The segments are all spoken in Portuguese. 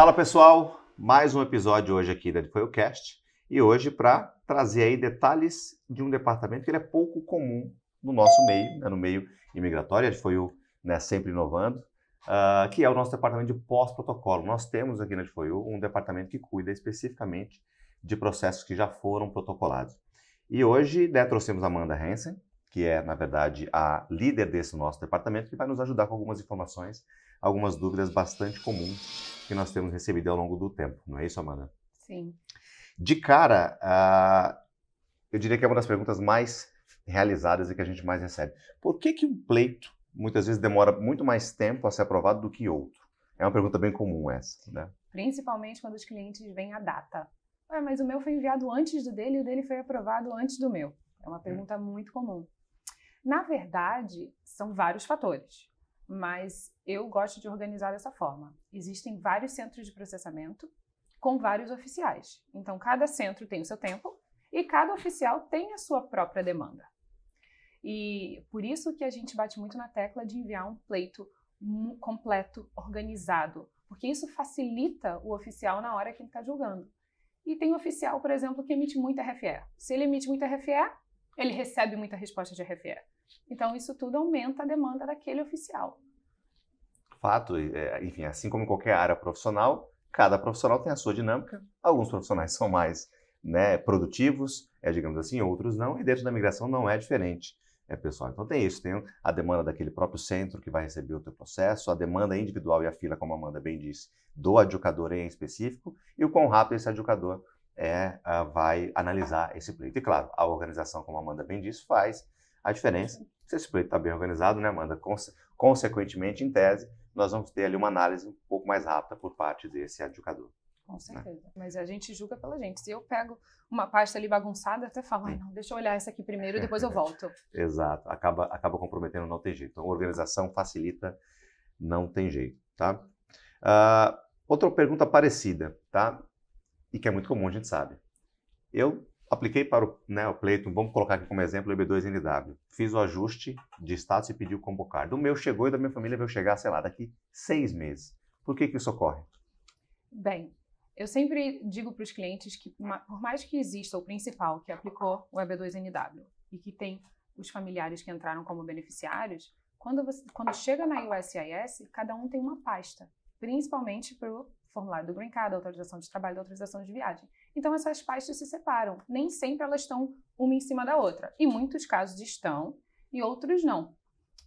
Fala pessoal, mais um episódio hoje aqui da Cast e hoje para trazer aí detalhes de um departamento que ele é pouco comum no nosso meio, né, no meio imigratório, a DepoioCast né, sempre inovando, Uh, que é o nosso departamento de pós-protocolo. Nós temos aqui na Foiu um departamento que cuida especificamente de processos que já foram protocolados. E hoje né, trouxemos a Amanda Hansen, que é, na verdade, a líder desse nosso departamento, que vai nos ajudar com algumas informações, algumas dúvidas bastante comuns que nós temos recebido ao longo do tempo, não é isso, Amanda? Sim. De cara, uh, eu diria que é uma das perguntas mais realizadas e que a gente mais recebe. Por que, que um pleito muitas vezes demora muito mais tempo a ser aprovado do que outro? É uma pergunta bem comum essa, né? Principalmente quando os clientes veem a data. Ah, mas o meu foi enviado antes do dele e o dele foi aprovado antes do meu. É uma hum. pergunta muito comum. Na verdade, são vários fatores mas eu gosto de organizar dessa forma. Existem vários centros de processamento com vários oficiais. Então, cada centro tem o seu tempo e cada oficial tem a sua própria demanda. E por isso que a gente bate muito na tecla de enviar um pleito completo, organizado, porque isso facilita o oficial na hora que ele está julgando. E tem oficial, por exemplo, que emite muita RFE. Se ele emite muita RFE, ele recebe muita resposta de RFE. Então, isso tudo aumenta a demanda daquele oficial. Fato, é, enfim, assim como qualquer área profissional, cada profissional tem a sua dinâmica. Alguns profissionais são mais né, produtivos, é, digamos assim, outros não, e dentro da migração não é diferente. É, pessoal, então tem isso, tem a demanda daquele próprio centro que vai receber o teu processo, a demanda individual e a fila, como a Amanda bem disse, do educador em específico, e o quão rápido esse educador é, ah, vai analisar esse pleito. E claro, a organização, como a Amanda bem disse, faz a diferença é se esse pleito está bem organizado, né, Amanda? Conse consequentemente, em tese, nós vamos ter ali uma análise um pouco mais rápida por parte desse adjudicador. Com né? certeza. Né? Mas a gente julga pela gente. Se eu pego uma pasta ali bagunçada, até falo, não, deixa eu olhar essa aqui primeiro, e depois eu volto. Exato. Acaba, acaba comprometendo, não tem jeito. Então, organização facilita, não tem jeito, tá? Uh, outra pergunta parecida, tá? E que é muito comum, a gente sabe. Eu Apliquei para o, né, o vamos colocar aqui como exemplo o EB2NW. Fiz o ajuste de status e pedi o convocar. Do meu chegou e da minha família veio chegar, sei lá, daqui seis meses. Por que, que isso ocorre? Bem, eu sempre digo para os clientes que, por mais que exista o principal que aplicou o EB2NW e que tem os familiares que entraram como beneficiários, quando, você, quando chega na USIS, cada um tem uma pasta, principalmente para o formulário do Green Card, autorização de trabalho, autorização de viagem. Então essas pastas se separam. Nem sempre elas estão uma em cima da outra. Em muitos casos estão e outros não.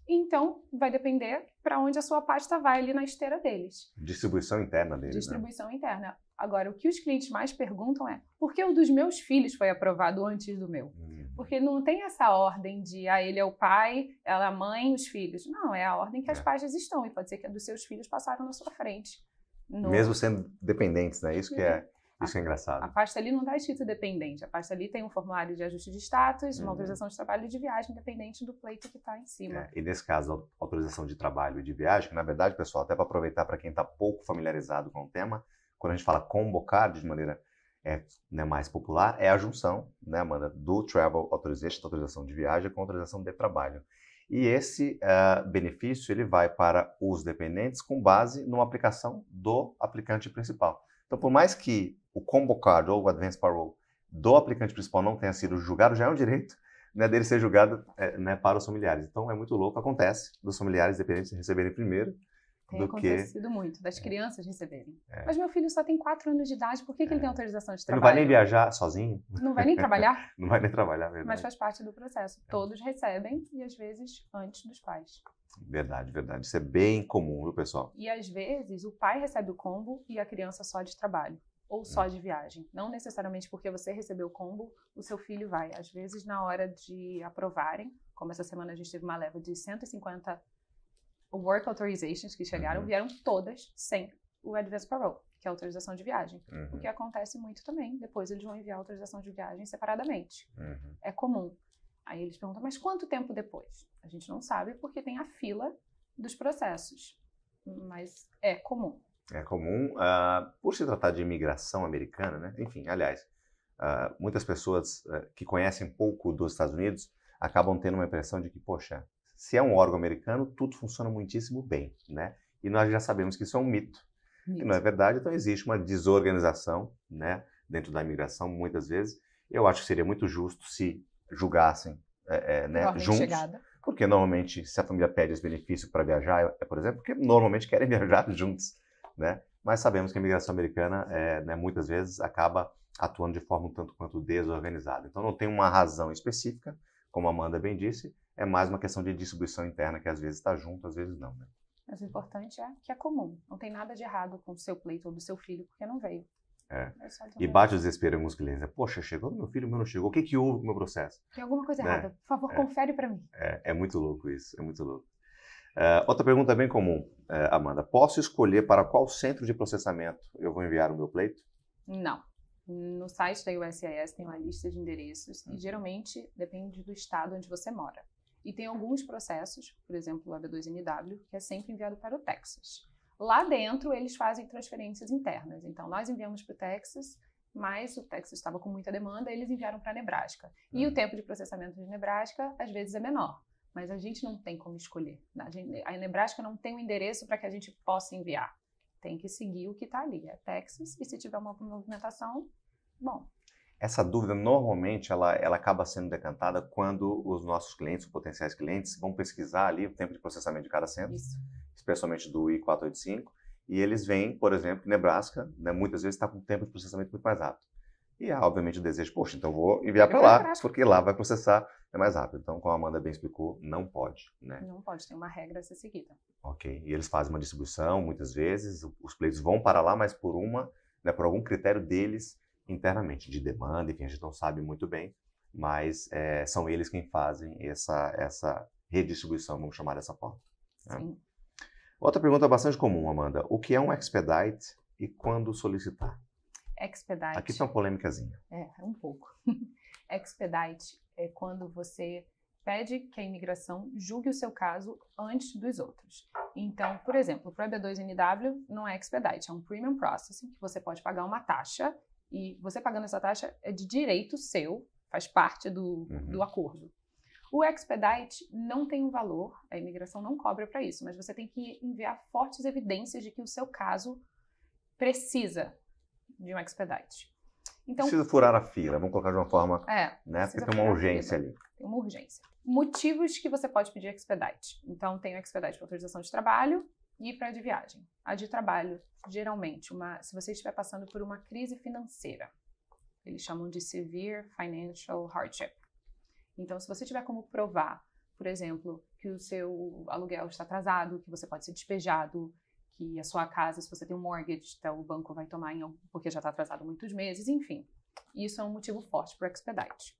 Então, vai depender para onde a sua pasta vai ali na esteira deles. Distribuição interna deles. Né? Distribuição né? interna. Agora, o que os clientes mais perguntam é: por que o dos meus filhos foi aprovado antes do meu? Uhum. Porque não tem essa ordem de ah, ele é o pai, ela é a mãe, os filhos. Não, é a ordem que é. as pastas estão. E pode ser que a dos seus filhos passaram na sua frente. No... Mesmo sendo dependentes, né? Isso que é uhum. Isso é engraçado. A pasta ali não está escrito dependente. A pasta ali tem um formulário de ajuste de status, uhum. uma autorização de trabalho e de viagem, dependente do pleito que está em cima. É, e nesse caso, autorização de trabalho e de viagem, que na verdade, pessoal, até para aproveitar para quem está pouco familiarizado com o tema, quando a gente fala convocar de maneira é, né, mais popular, é a junção, né, Amanda, do travel authorization, autorização de viagem, com autorização de trabalho. E esse uh, benefício ele vai para os dependentes com base numa aplicação do aplicante principal. Então, por mais que o combo card ou o advance parole do aplicante principal não tenha sido julgado, já é um direito né, dele ser julgado é, né, para os familiares. Então é muito louco, acontece dos familiares dependentes receberem primeiro. Tem do acontecido que... muito, das é. crianças receberem. É. Mas meu filho só tem 4 anos de idade, por que, é. que ele é. tem autorização de trabalho? Ele não vai nem viajar sozinho? Não vai nem trabalhar? não vai nem trabalhar, é verdade. Mas faz parte do processo. Todos recebem e às vezes antes dos pais. Verdade, verdade. Isso é bem comum, viu, pessoal? E às vezes o pai recebe o combo e a criança só de trabalho ou só é. de viagem. Não necessariamente porque você recebeu o combo, o seu filho vai. Às vezes, na hora de aprovarem, como essa semana a gente teve uma leva de 150 work authorizations que chegaram, uhum. vieram todas sem o advance parole, que é a autorização de viagem. Uhum. O que uhum. acontece muito também, depois eles vão enviar a autorização de viagem separadamente. Uhum. É comum. Aí eles perguntam, mas quanto tempo depois? A gente não sabe porque tem a fila dos processos, mas é comum. É comum, uh, por se tratar de imigração americana, né? enfim, aliás, uh, muitas pessoas uh, que conhecem pouco dos Estados Unidos acabam tendo uma impressão de que, poxa, se é um órgão americano, tudo funciona muitíssimo bem, né? E nós já sabemos que isso é um mito, e que não é verdade, então existe uma desorganização, né, dentro da imigração, muitas vezes. Eu acho que seria muito justo se julgassem, é, é, né, juntos. Chegada porque normalmente se a família pede esse benefício para viajar, é, por exemplo, porque normalmente querem viajar juntos né? Mas sabemos que a imigração americana, é, né, muitas vezes, acaba atuando de forma um tanto quanto desorganizada. Então, não tem uma razão específica, como a Amanda bem disse, é mais uma questão de distribuição interna, que às vezes está junto, às vezes não. Né? Mas o importante é que é comum. Não tem nada de errado com o seu pleito ou do seu filho, porque não veio. É. é e bate o desespero em alguns clientes. É, Poxa, chegou meu filho, meu não chegou. O que, que houve com o meu processo? Tem alguma coisa né? errada. Por favor, é. confere para mim. É, é. muito louco isso, é muito louco. Uh, outra pergunta bem comum, uh, Amanda. Posso escolher para qual centro de processamento eu vou enviar o meu pleito? Não. No site da USIS tem uma lista de endereços hum. e geralmente depende do estado onde você mora. E tem alguns processos, por exemplo, o AB2NW, que é sempre enviado para o Texas. Lá dentro, eles fazem transferências internas. Então, nós enviamos para o Texas, mas o Texas estava com muita demanda, eles enviaram para Nebraska. E o hum. tempo de processamento de Nebraska, às vezes, é menor mas a gente não tem como escolher. A, gente, a Nebraska não tem um endereço para que a gente possa enviar. Tem que seguir o que está ali. É Texas, e se tiver uma movimentação, bom. Essa dúvida, normalmente, ela, ela acaba sendo decantada quando os nossos clientes, potenciais clientes, vão pesquisar ali o tempo de processamento de cada centro, Isso. especialmente do I485, e eles veem, por exemplo, que Nebraska, né, muitas vezes, está com um tempo de processamento muito mais rápido. E há, obviamente, o desejo, poxa, então vou enviar para lá, porque lá vai processar é mais rápido. Então, como a Amanda bem explicou, não pode, né? Não pode, tem uma regra a ser seguida. Ok. E eles fazem uma distribuição, muitas vezes, os pleitos vão para lá, mas por uma, né, por algum critério deles internamente, de demanda, enfim, a gente não sabe muito bem, mas é, são eles quem fazem essa, essa redistribuição, vamos chamar dessa forma. Né? Sim. Outra pergunta bastante comum, Amanda. O que é um expedite e quando solicitar? Expedite. Aqui tem uma polêmicazinha. É, um pouco. expedite é quando você pede que a imigração julgue o seu caso antes dos outros. Então, por exemplo, para o EB2NW não é expedite, é um premium processing que você pode pagar uma taxa e você pagando essa taxa é de direito seu, faz parte do, uhum. do acordo. O expedite não tem um valor, a imigração não cobra para isso, mas você tem que enviar fortes evidências de que o seu caso precisa de um expedite. Então, preciso furar a fila, vamos colocar de uma forma, é, né? Porque tem uma urgência ali. Tem uma urgência. Motivos que você pode pedir expedite. Então, tem o expedite para autorização de trabalho e para a de viagem. A de trabalho, geralmente, uma, se você estiver passando por uma crise financeira, eles chamam de severe financial hardship. Então, se você tiver como provar, por exemplo, que o seu aluguel está atrasado, que você pode ser despejado, que a sua casa, se você tem um mortgage, então o banco vai tomar em, porque já está atrasado muitos meses, enfim. Isso é um motivo forte para o expedite.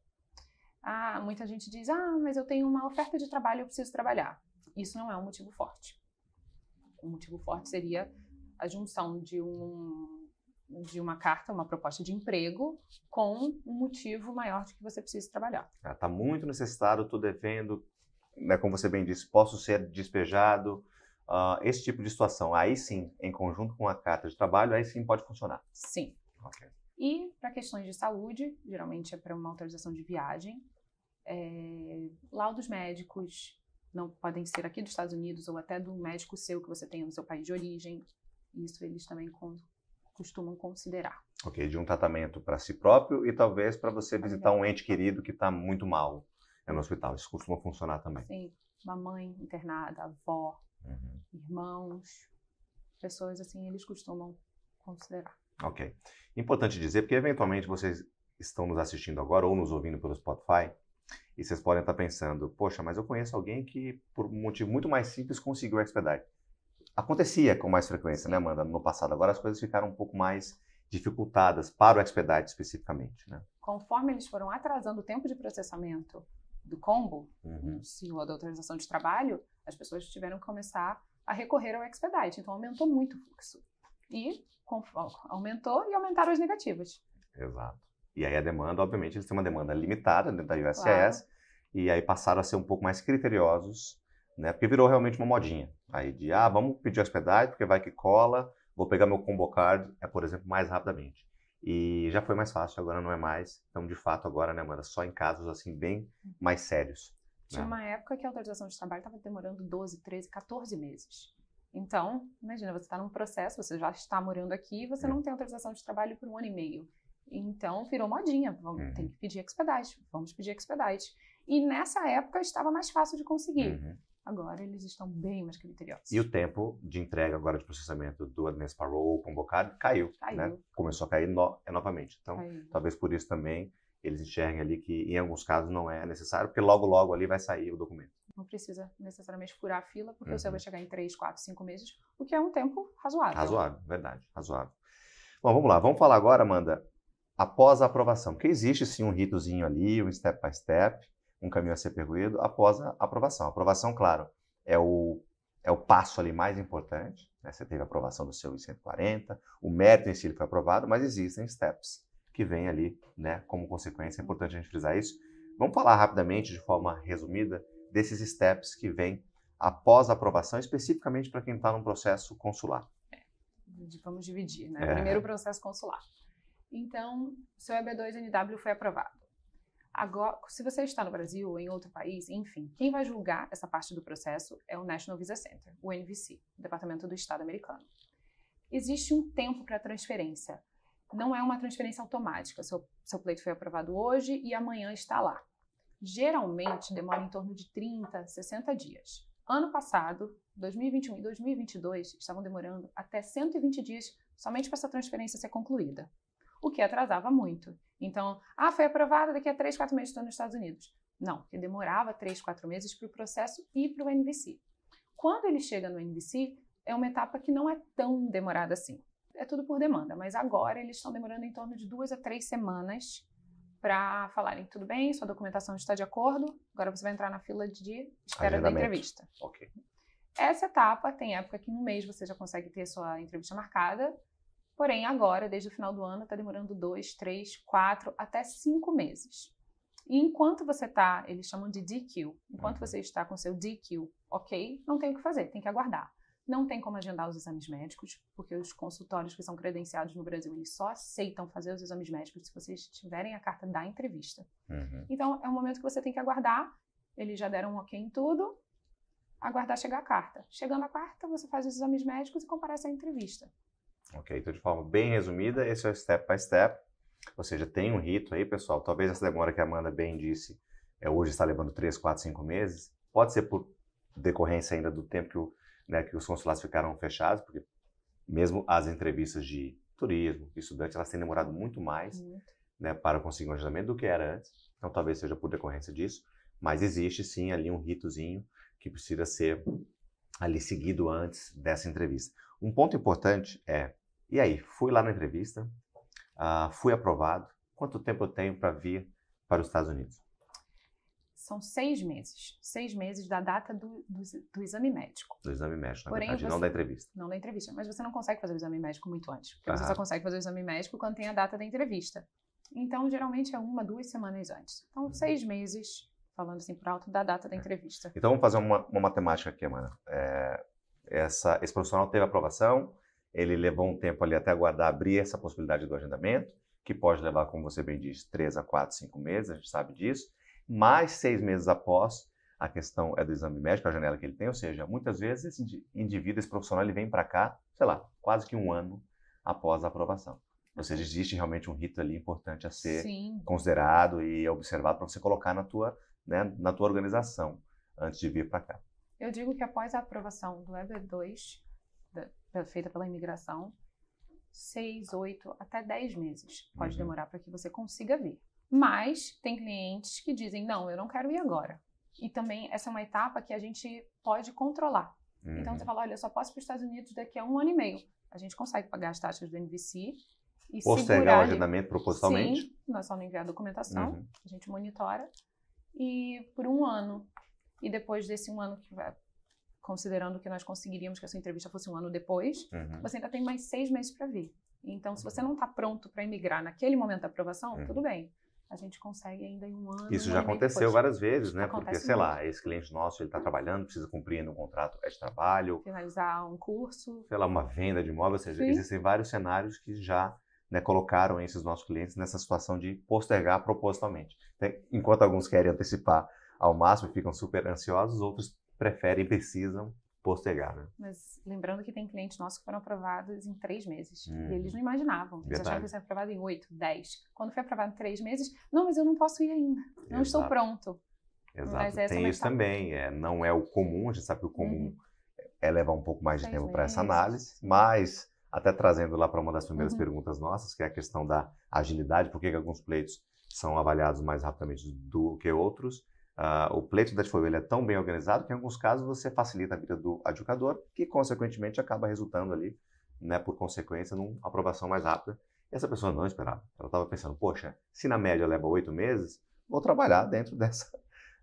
Ah, muita gente diz, ah, mas eu tenho uma oferta de trabalho, eu preciso trabalhar. Isso não é um motivo forte. Um motivo forte seria a junção de um de uma carta, uma proposta de emprego, com um motivo maior de que você precisa trabalhar. Está ah, tá muito necessitado, estou devendo, né, como você bem disse, posso ser despejado, uh, esse tipo de situação, aí sim, em conjunto com a carta de trabalho, aí sim pode funcionar. Sim. Okay. E para questões de saúde, geralmente é para uma autorização de viagem, é, laudos médicos, não podem ser aqui dos Estados Unidos ou até do médico seu que você tenha no seu país de origem. Isso eles também costumam considerar. Ok, de um tratamento para si próprio e talvez para você visitar um ente querido que está muito mal é no hospital. Isso costuma funcionar também. Sim, uma mãe internada, avó, uhum. irmãos, pessoas assim, eles costumam considerar. Ok. Importante dizer, porque eventualmente vocês estão nos assistindo agora ou nos ouvindo pelo Spotify, e vocês podem estar pensando, poxa, mas eu conheço alguém que, por um motivo muito mais simples, conseguiu a expedite. Acontecia com mais frequência, né, Sim. né, Amanda, no passado. Agora as coisas ficaram um pouco mais dificultadas para o expedite especificamente, né? Conforme eles foram atrasando o tempo de processamento do combo, uhum. da autorização de trabalho, as pessoas tiveram que começar a recorrer ao Expedite, então aumentou muito o fluxo. E com, aumentou e aumentaram as negativas. Exato. E aí a demanda, obviamente, eles têm uma demanda limitada dentro da USS. claro. e aí passaram a ser um pouco mais criteriosos, né? Porque virou realmente uma modinha. Aí de, ah, vamos pedir expedite porque vai que cola, vou pegar meu combo card, é, por exemplo, mais rapidamente. E já foi mais fácil, agora não é mais. Então, de fato, agora, né, Amanda, só em casos, assim, bem mais sérios. Tinha é. uma época que a autorização de trabalho estava demorando 12, 13, 14 meses. Então, imagina, você está num processo, você já está morando aqui e você é. não tem autorização de trabalho por um ano e meio. Então, virou modinha, vamos, uhum. tem que pedir expedite, vamos pedir expedite. E nessa época estava mais fácil de conseguir. Uhum. Agora eles estão bem mais criteriosos. E o tempo de entrega agora de processamento do Advance Parole convocado caiu, caiu. Né? Começou a cair no, novamente. Então, caiu. talvez por isso também eles enxerguem ali que em alguns casos não é necessário, porque logo, logo ali vai sair o documento. Não precisa necessariamente furar a fila, porque uhum. o seu uhum. vai chegar em 3, 4, 5 meses, o que é um tempo razoável. Razoável, verdade, razoável. Bom, vamos lá, vamos falar agora, Amanda, após a aprovação, porque existe sim um ritozinho ali, um step by step, um caminho a ser percorrido após a aprovação. A aprovação, claro, é o, é o passo ali mais importante, né? você teve a aprovação do seu I-140, o mérito em si foi aprovado, mas existem steps que vem ali, né, como consequência. É importante a gente frisar isso. Vamos falar rapidamente, de forma resumida, desses steps que vêm após a aprovação, especificamente para quem está num processo consular. É, vamos dividir, né? É. Primeiro o processo consular. Então, seu EB2NW foi aprovado. Agora, se você está no Brasil ou em outro país, enfim, quem vai julgar essa parte do processo é o National Visa Center, o NVC, o Departamento do Estado americano. Existe um tempo para transferência, não é uma transferência automática. Seu, seu pleito foi aprovado hoje e amanhã está lá. Geralmente demora em torno de 30, 60 dias. Ano passado, 2021 e 2022 estavam demorando até 120 dias somente para essa transferência ser concluída, o que atrasava muito. Então, ah, foi aprovada, daqui a 3, 4 meses estou nos Estados Unidos. Não, porque demorava 3, 4 meses para o processo e para o NVC. Quando ele chega no NVC, é uma etapa que não é tão demorada assim. É tudo por demanda, mas agora eles estão demorando em torno de duas a três semanas para falarem tudo bem, sua documentação está de acordo, agora você vai entrar na fila de espera da entrevista. Ok. Essa etapa tem época que no mês você já consegue ter sua entrevista marcada, porém agora, desde o final do ano, está demorando dois, três, quatro, até cinco meses. E enquanto você está, eles chamam de DQ, enquanto uhum. você está com seu DQ ok, não tem o que fazer, tem que aguardar. Não tem como agendar os exames médicos, porque os consultórios que são credenciados no Brasil, eles só aceitam fazer os exames médicos se vocês tiverem a carta da entrevista. Uhum. Então, é um momento que você tem que aguardar. Eles já deram um ok em tudo, aguardar chegar a carta. Chegando a carta, você faz os exames médicos e comparece à entrevista. Ok, então de forma bem resumida, esse é o step by step. Ou seja, tem um rito aí, pessoal. Talvez essa demora que a Amanda bem disse, é, hoje está levando 3, 4, 5 meses. Pode ser por decorrência ainda do tempo que o né, que os consulados ficaram fechados, porque mesmo as entrevistas de turismo, de estudante, elas têm demorado muito mais uhum. né, para conseguir um agendamento do que era antes. Então, talvez seja por decorrência disso, mas existe sim ali um ritozinho que precisa ser ali seguido antes dessa entrevista. Um ponto importante é, e aí, fui lá na entrevista, uh, fui aprovado, quanto tempo eu tenho para vir para os Estados Unidos? são seis meses. Seis meses da data do, do, do exame médico. Do exame médico, Porém, verdade, você, não da entrevista. Não da entrevista, mas você não consegue fazer o exame médico muito antes. Porque ah. você só consegue fazer o exame médico quando tem a data da entrevista. Então, geralmente é uma, duas semanas antes. Então, uhum. seis meses, falando assim por alto, da data da é. entrevista. Então, vamos fazer uma, uma matemática aqui, Amanda. É, essa, esse profissional teve aprovação, ele levou um tempo ali até aguardar abrir essa possibilidade do agendamento, que pode levar, como você bem disse, três a quatro, cinco meses, a gente sabe disso mais seis meses após a questão é do exame médico, a janela que ele tem, ou seja, muitas vezes esse indivíduo, esse profissional, ele vem para cá, sei lá, quase que um ano após a aprovação. Ou seja, existe realmente um rito ali importante a ser Sim. considerado e observado para você colocar na tua, né, na tua organização antes de vir para cá. Eu digo que após a aprovação do EB2, feita pela imigração, seis, oito, até dez meses pode uhum. demorar para que você consiga vir. Mas tem clientes que dizem: não, eu não quero ir agora. E também essa é uma etapa que a gente pode controlar. Uhum. Então você uhum. fala: olha, eu só posso ir para os Estados Unidos daqui a um ano e meio. A gente consegue pagar as taxas do NVC e Postergar o agendamento propositalmente? Sim, nós é só não enviar a documentação, uhum. a gente monitora. E por um ano. E depois desse um ano que vai, considerando que nós conseguiríamos que essa entrevista fosse um ano depois, uhum. você ainda tem mais seis meses para vir. Então, se você uhum. não está pronto para emigrar naquele momento da aprovação, uhum. tudo bem a gente consegue ainda em um ano. Isso já aconteceu várias vezes, né? Acontece Porque, sei lá, esse cliente nosso, ele está uhum. trabalhando, precisa cumprir um contrato de trabalho. Finalizar um curso. Sei lá, uma venda de imóvel. Ou seja, Sim. existem vários cenários que já né, colocaram esses nossos clientes nessa situação de postergar propositalmente. Enquanto alguns querem antecipar ao máximo e ficam super ansiosos, outros preferem, precisam postergar. Né? Mas lembrando que tem clientes nossos que foram aprovados em três meses. Hum. E uhum. eles não imaginavam. Eles Verdade. achavam que ia ser aprovado em oito, dez. Quando foi aprovado em três meses, não, mas eu não posso ir ainda. Não Exato. estou pronto. Exato. É tem isso também. É, não é o comum, a gente sabe que o comum uhum. é levar um pouco mais de tempo para essa análise, mas até trazendo lá para uma das primeiras uhum. perguntas nossas, que é a questão da agilidade, por que alguns pleitos são avaliados mais rapidamente do que outros. Uh, o pleito da advocacia é tão bem organizado que, em alguns casos, você facilita a vida do adjudicador, que, consequentemente, acaba resultando ali, né, por consequência, numa aprovação mais rápida. E essa pessoa não esperava. Ela estava pensando, poxa, se na média leva oito meses, vou trabalhar dentro dessa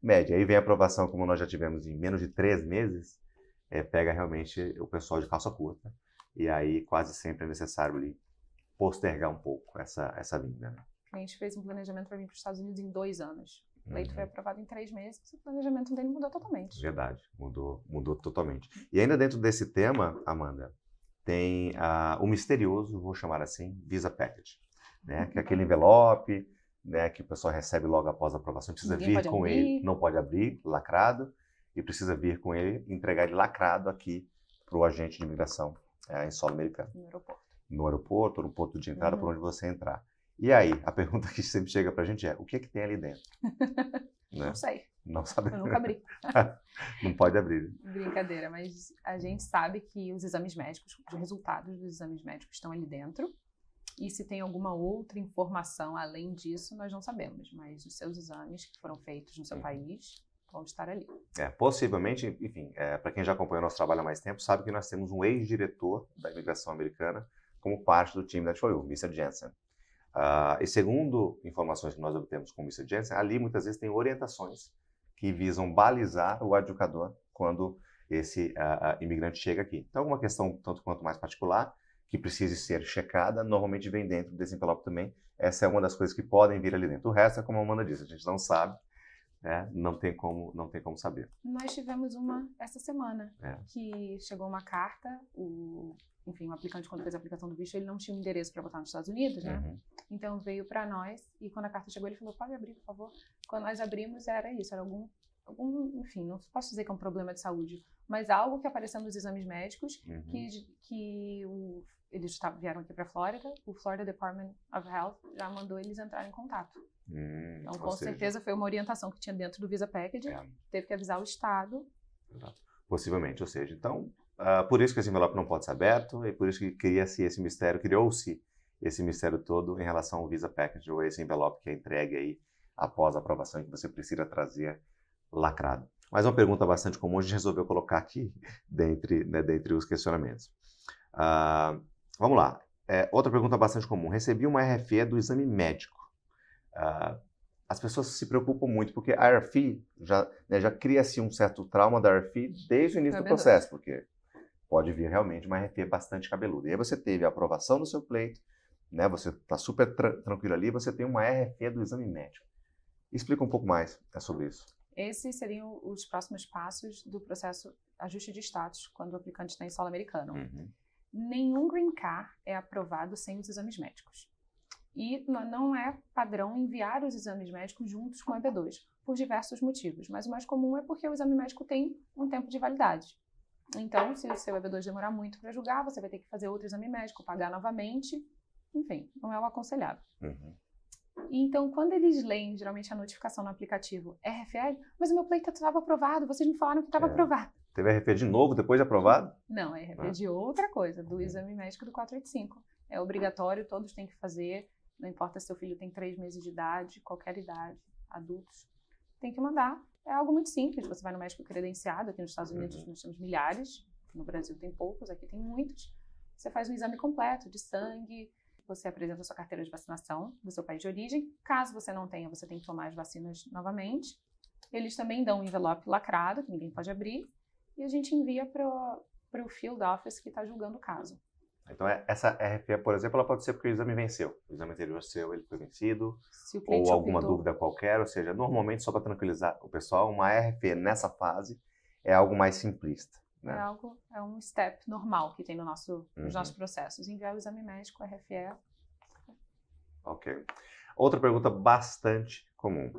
média. Aí vem a aprovação, como nós já tivemos em menos de três meses, é, pega realmente o pessoal de calça curta. E aí, quase sempre é necessário ali postergar um pouco essa, essa vinda. Né? fez um planejamento para vir para os Estados Unidos em dois anos. A lei foi uhum. aprovado em três meses, o planejamento dele mudou totalmente. Verdade, mudou, mudou totalmente. E ainda dentro desse tema, Amanda, tem uh, o misterioso, vou chamar assim, Visa Package, né? Que é aquele envelope, né, que o pessoal recebe logo após a aprovação, precisa Ninguém vir com abrir. ele, não pode abrir, lacrado, e precisa vir com ele, entregar ele lacrado aqui para o agente de imigração eh, em solo americano. No aeroporto. No aeroporto, no ponto de entrada, uhum. por onde você entrar. E aí, a pergunta que sempre chega para a gente é: o que é que tem ali dentro? né? Não sei. Não sabemos. Eu nunca abri. não pode abrir. Brincadeira, mas a gente sabe que os exames médicos, os resultados dos exames médicos estão ali dentro. E se tem alguma outra informação além disso, nós não sabemos. Mas os seus exames que foram feitos no seu uhum. país vão estar ali. É, possivelmente, enfim, é, para quem já acompanha o nosso trabalho há mais tempo, sabe que nós temos um ex-diretor da imigração americana como parte do time da TFOU, Mr. Jensen. Ah, e segundo informações que nós obtemos com o Mr. Jensen, ali muitas vezes tem orientações que visam balizar o adjudicador quando esse ah, ah, imigrante chega aqui. Então, alguma questão tanto quanto mais particular que precise ser checada, normalmente vem dentro desse envelope também. Essa é uma das coisas que podem vir ali dentro. O resto é como a Amanda disse, a gente não sabe, é, não tem como não tem como saber. Nós tivemos uma essa semana é. que chegou uma carta, o enfim, o aplicante quando fez a aplicação do visto ele não tinha um endereço para botar nos Estados Unidos, né? Uhum. Então veio para nós e quando a carta chegou ele falou pode abrir por favor. Quando nós abrimos era isso, era algum algum enfim, não posso dizer que é um problema de saúde, mas algo que apareceu nos exames médicos uhum. que que o eles vieram aqui para a Flórida, o Florida Department of Health já mandou eles entrar em contato. Hum, então, com seja, certeza foi uma orientação que tinha dentro do Visa Package, é. teve que avisar o Estado. Possivelmente, ou seja, então, uh, por isso que esse envelope não pode ser aberto e por isso que cria-se esse mistério, criou-se esse mistério todo em relação ao Visa Package ou esse envelope que é entregue aí após a aprovação que você precisa trazer lacrado. Mas uma pergunta bastante comum a gente resolveu colocar aqui dentre, né, dentre os questionamentos. Uh, Vamos lá. É, outra pergunta bastante comum. Recebi uma RFE do exame médico. Uh, as pessoas se preocupam muito, porque a RFE já, né, já cria-se um certo trauma da RFE desde o início Cabeludo. do processo, porque pode vir realmente uma RFE bastante cabeluda. E aí você teve a aprovação do seu pleito, né, você está super tra tranquilo ali, você tem uma RFE do exame médico. Explica um pouco mais né, sobre isso. Esses seriam os próximos passos do processo ajuste de status, quando o aplicante está em solo americano. Uhum nenhum green card é aprovado sem os exames médicos. E não é padrão enviar os exames médicos juntos com o EB2, por diversos motivos, mas o mais comum é porque o exame médico tem um tempo de validade. Então, se o seu EB2 demorar muito para julgar, você vai ter que fazer outro exame médico, pagar novamente, enfim, não é o aconselhável. Uhum. Então, quando eles leem, geralmente, a notificação no aplicativo, RFL, mas o meu pleito estava aprovado, vocês me falaram que estava é. aprovado. Teve RP de novo depois de aprovado? Não, é RP ah. de outra coisa, do uhum. exame médico do 485. É obrigatório, todos têm que fazer, não importa se seu filho tem três meses de idade, qualquer idade, adultos, tem que mandar. É algo muito simples, você vai no médico credenciado, aqui nos Estados Unidos uhum. nós temos milhares, no Brasil tem poucos, aqui tem muitos. Você faz um exame completo de sangue, você apresenta sua carteira de vacinação do seu país de origem. Caso você não tenha, você tem que tomar as vacinas novamente. Eles também dão um envelope lacrado, que ninguém pode abrir, e a gente envia para o field office que está julgando o caso. Então, é, essa RFE, por exemplo, ela pode ser porque o exame venceu. O exame anterior seu, ele foi vencido. ou alguma optou. dúvida qualquer. Ou seja, normalmente, só para tranquilizar o pessoal, uma RFE nessa fase é algo mais simplista. Né? É algo, é um step normal que tem no nosso, uhum. nos nossos processos. Enviar o exame médico, RFE. É. Ok. Outra pergunta bastante comum.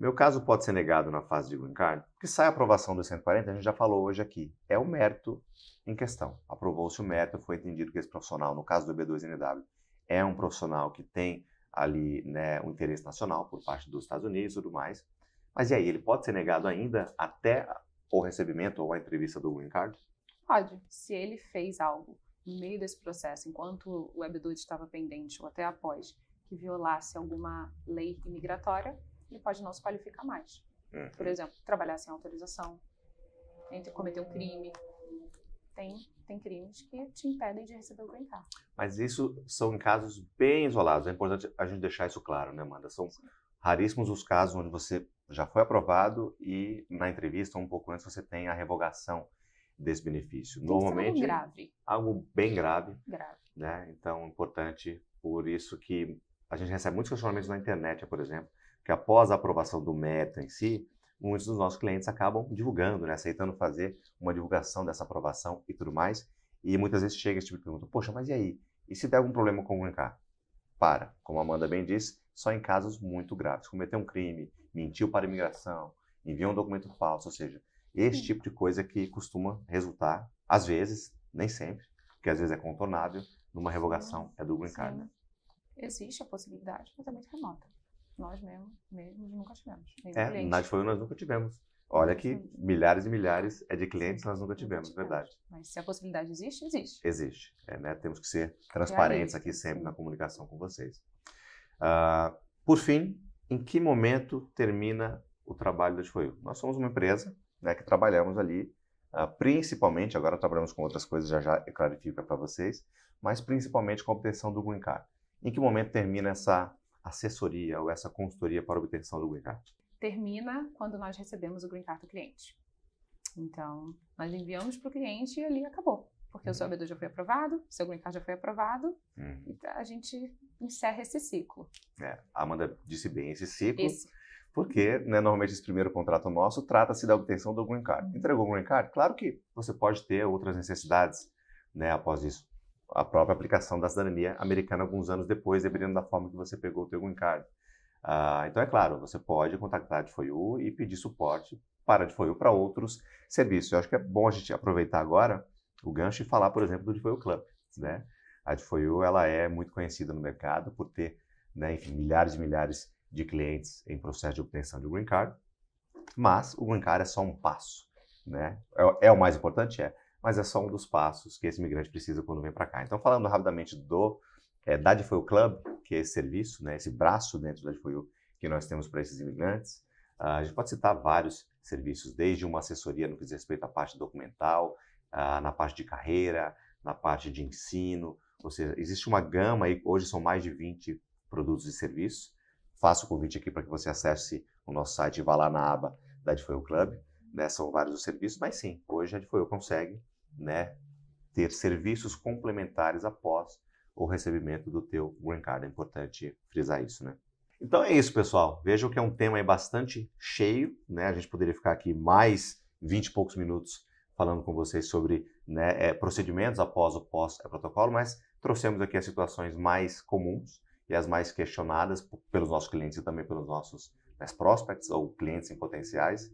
Meu caso pode ser negado na fase de green card, porque sai a aprovação do 140, a gente já falou hoje aqui. É o mérito em questão. Aprovou-se o mérito, foi entendido que esse profissional, no caso do B2NW, é um profissional que tem ali né, um interesse nacional por parte dos Estados Unidos e tudo mais. Mas e aí, ele pode ser negado ainda até o recebimento ou a entrevista do green card? Pode, se ele fez algo no meio desse processo, enquanto o b 2 estava pendente ou até após, que violasse alguma lei imigratória, ele pode não se qualificar mais. Uhum. Por exemplo, trabalhar sem autorização, entre cometer um crime. Tem, tem crimes que te impedem de receber o green card. Mas isso são casos bem isolados. É importante a gente deixar isso claro, né, Amanda? São Sim. raríssimos os casos onde você já foi aprovado e na entrevista, um pouco antes, você tem a revogação desse benefício. Tem Normalmente, grave. algo bem grave. Grave. Né? Então, importante, por isso que a gente recebe muitos questionamentos na internet, por exemplo, que após a aprovação do mérito em si, muitos dos nossos clientes acabam divulgando, né? aceitando fazer uma divulgação dessa aprovação e tudo mais. E muitas vezes chega esse tipo de pergunta: poxa, mas e aí? E se der algum problema com o comunicar? Para, como a Amanda bem disse, só em casos muito graves. Cometeu um crime, mentiu para a imigração, enviou um documento falso, ou seja, esse tipo de coisa que costuma resultar, às vezes, nem sempre, porque às vezes é contornável, numa revogação é do green card. Né? Existe a possibilidade, mas é muito remota. Nós mesmo, mesmos nunca tivemos. é, nós foi nós nunca tivemos. Olha que milhares e milhares é de clientes nós nunca tivemos, verdade. Mas se a possibilidade existe, existe. Existe. É, né? Temos que ser transparentes aqui sempre na comunicação com vocês. Uh, por fim, em que momento termina o trabalho da Desfoio? Nós somos uma empresa né, que trabalhamos ali, uh, principalmente, agora trabalhamos com outras coisas, já já clarifica para vocês, mas principalmente com a obtenção do Green Card. Em que momento termina essa assessoria ou essa consultoria para obtenção do Green Card? Termina quando nós recebemos o Green Card do cliente. Então, nós enviamos para o cliente e ali acabou. Porque uhum. o seu uhum. AB2 já foi aprovado, seu Green Card já foi aprovado, uhum. e então a gente encerra esse ciclo. É, a Amanda disse bem esse ciclo. Esse. Porque, né, normalmente, esse primeiro contrato nosso trata-se da obtenção do Green Card. Uhum. Entregou o Green Card? Claro que você pode ter outras necessidades né, após isso a própria aplicação da cidadania americana alguns anos depois, dependendo da forma que você pegou o teu green card. Ah, então, é claro, você pode contactar a DFOIU e pedir suporte para a DFOIU para outros serviços. Eu acho que é bom a gente aproveitar agora o gancho e falar, por exemplo, do DFOIU Club. Né? A DFOIU ela é muito conhecida no mercado por ter né, enfim, milhares e milhares de clientes em processo de obtenção de green card, mas o green card é só um passo. Né? É, é o mais importante? É mas é só um dos passos que esse imigrante precisa quando vem para cá. Então, falando rapidamente do é, Dadfoil Club, que é esse serviço, né, esse braço dentro do Dadfoil que nós temos para esses imigrantes, uh, a gente pode citar vários serviços, desde uma assessoria no que diz respeito à parte documental, uh, na parte de carreira, na parte de ensino, ou seja, existe uma gama aí. hoje são mais de 20 produtos e serviços. Faço o convite aqui para que você acesse o nosso site e vá lá na aba da Adfoil Club, né? são vários os serviços, mas sim, hoje a Adfoil consegue né, ter serviços complementares após o recebimento do teu green card. É importante frisar isso, né? Então é isso, pessoal. Vejam que é um tema bastante cheio, né? A gente poderia ficar aqui mais 20 e poucos minutos falando com vocês sobre né, é, procedimentos após o pós-protocolo, mas trouxemos aqui as situações mais comuns e as mais questionadas pelos nossos clientes e também pelos nossos né, prospects ou clientes em potenciais,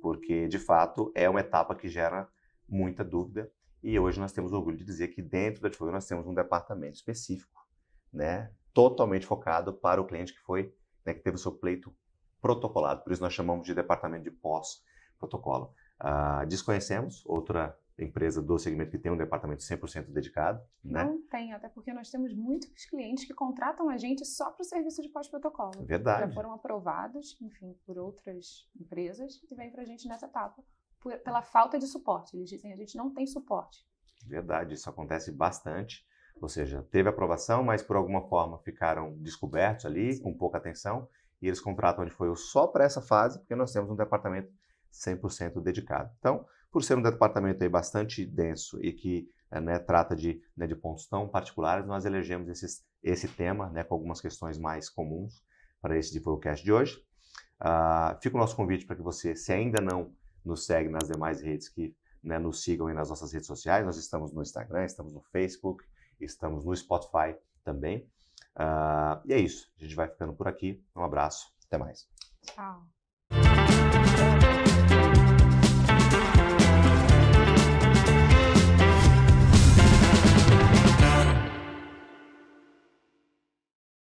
porque de fato é uma etapa que gera muita dúvida. E hoje nós temos orgulho de dizer que dentro da advocacia nós temos um departamento específico, né, totalmente focado para o cliente que foi, né, que teve o seu pleito protocolado. Por isso nós chamamos de departamento de pós-protocolo. Ah, desconhecemos outra empresa do segmento que tem um departamento 100% dedicado, né? Não tem, até porque nós temos muitos clientes que contratam a gente só para o serviço de pós-protocolo. Verdade. Já foram aprovados, enfim, por outras empresas e vêm para a gente nessa etapa por, pela falta de suporte. Eles dizem, a gente não tem suporte. Verdade, isso acontece bastante. Ou seja, teve aprovação, mas por alguma forma ficaram descobertos ali, Sim. com pouca atenção, e eles contratam onde foi só para essa fase, porque nós temos um departamento 100% dedicado. Então, por ser um departamento aí bastante denso e que eh, né, trata de, né, de pontos tão particulares, nós elegemos esses, esse tema né, com algumas questões mais comuns para esse de podcast de hoje. Uh, fica o nosso convite para que você, se ainda não nos segue nas demais redes que né, nos sigam aí nas nossas redes sociais. Nós estamos no Instagram, estamos no Facebook, estamos no Spotify também. Uh, e é isso. A gente vai ficando por aqui. Um abraço. Até mais. Tchau.